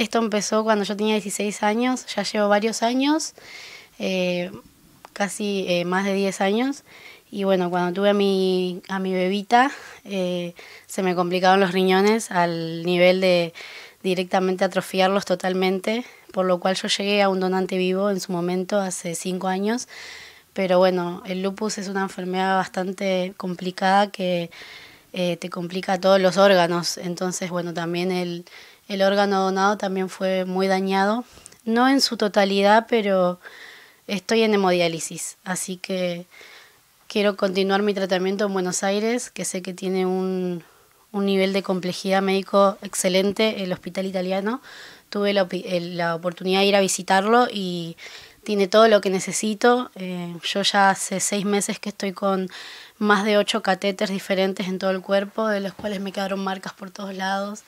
Esto empezó cuando yo tenía 16 años, ya llevo varios años, eh, casi eh, más de 10 años. Y bueno, cuando tuve a mi, a mi bebita, eh, se me complicaron los riñones al nivel de directamente atrofiarlos totalmente, por lo cual yo llegué a un donante vivo en su momento, hace 5 años. Pero bueno, el lupus es una enfermedad bastante complicada que te complica todos los órganos, entonces bueno, también el, el órgano donado también fue muy dañado, no en su totalidad, pero estoy en hemodiálisis, así que quiero continuar mi tratamiento en Buenos Aires, que sé que tiene un, nivel de complejidad médico excelente el hospital italiano. Tuve la oportunidad de ir a visitarlo y tiene todo lo que necesito. Eh, yo ya hace seis meses que estoy con más de ocho catéteres diferentes en todo el cuerpo, de los cuales me quedaron marcas por todos lados.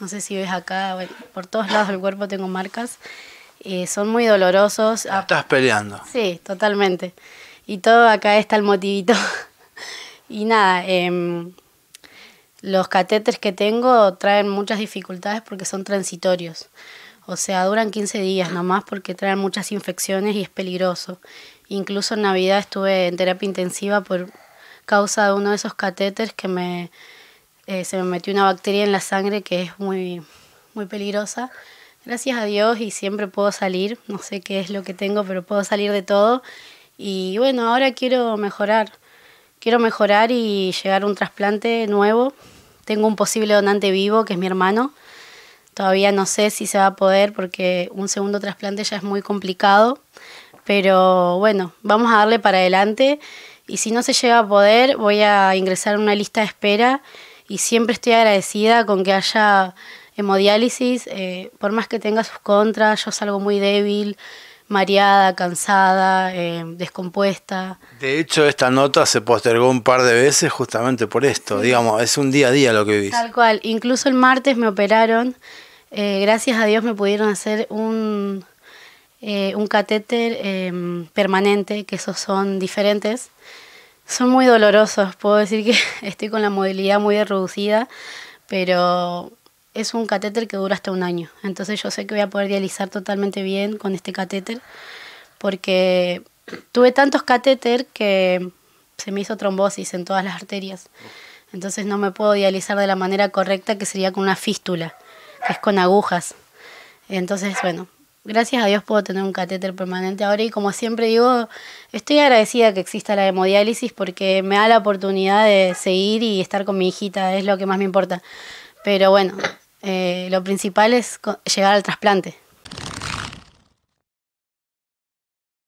No sé si ves acá, por todos lados del cuerpo tengo marcas. Eh, son muy dolorosos. Estás peleando. Sí, totalmente. Y todo acá está el motivito. y nada, em, los catéteres que tengo traen muchas dificultades porque son transitorios. O sea, duran 15 días nomás porque traen muchas infecciones y es peligroso. Incluso en Navidad estuve en terapia intensiva por causa de uno de esos catéteres que me, eh, se me metió una bacteria en la sangre que es muy, muy peligrosa. Gracias a Dios y siempre puedo salir. No sé qué es lo que tengo, pero puedo salir de todo. Y bueno, ahora quiero mejorar. Quiero mejorar y llegar a un trasplante nuevo. Tengo un posible donante vivo, que es mi hermano Todavía no sé si se va a poder porque un segundo trasplante ya es muy complicado, pero bueno, vamos a darle para adelante y si no se llega a poder voy a ingresar a una lista de espera y siempre estoy agradecida con que haya hemodiálisis, eh, por más que tenga sus contras, yo salgo muy débil, mareada, cansada, eh, descompuesta. De hecho, esta nota se postergó un par de veces justamente por esto, digamos, es un día a día lo que vivís. Tal cual, incluso el martes me operaron eh, gracias a Dios me pudieron hacer un, eh, un catéter em, permanente, que esos son diferentes. Son muy dolorosos, puedo decir que estoy con la movilidad muy reducida, pero es un catéter que dura hasta un año. Entonces yo sé que voy a poder dializar totalmente bien con este catéter, porque tuve tantos catéter que se me hizo trombosis en todas las arterias. Entonces no me puedo dializar de la manera correcta que sería con una fístula es con agujas. Entonces, bueno, gracias a Dios puedo tener un catéter permanente ahora y como siempre digo, estoy agradecida que exista la hemodiálisis porque me da la oportunidad de seguir y estar con mi hijita, es lo que más me importa. Pero bueno, eh, lo principal es llegar al trasplante.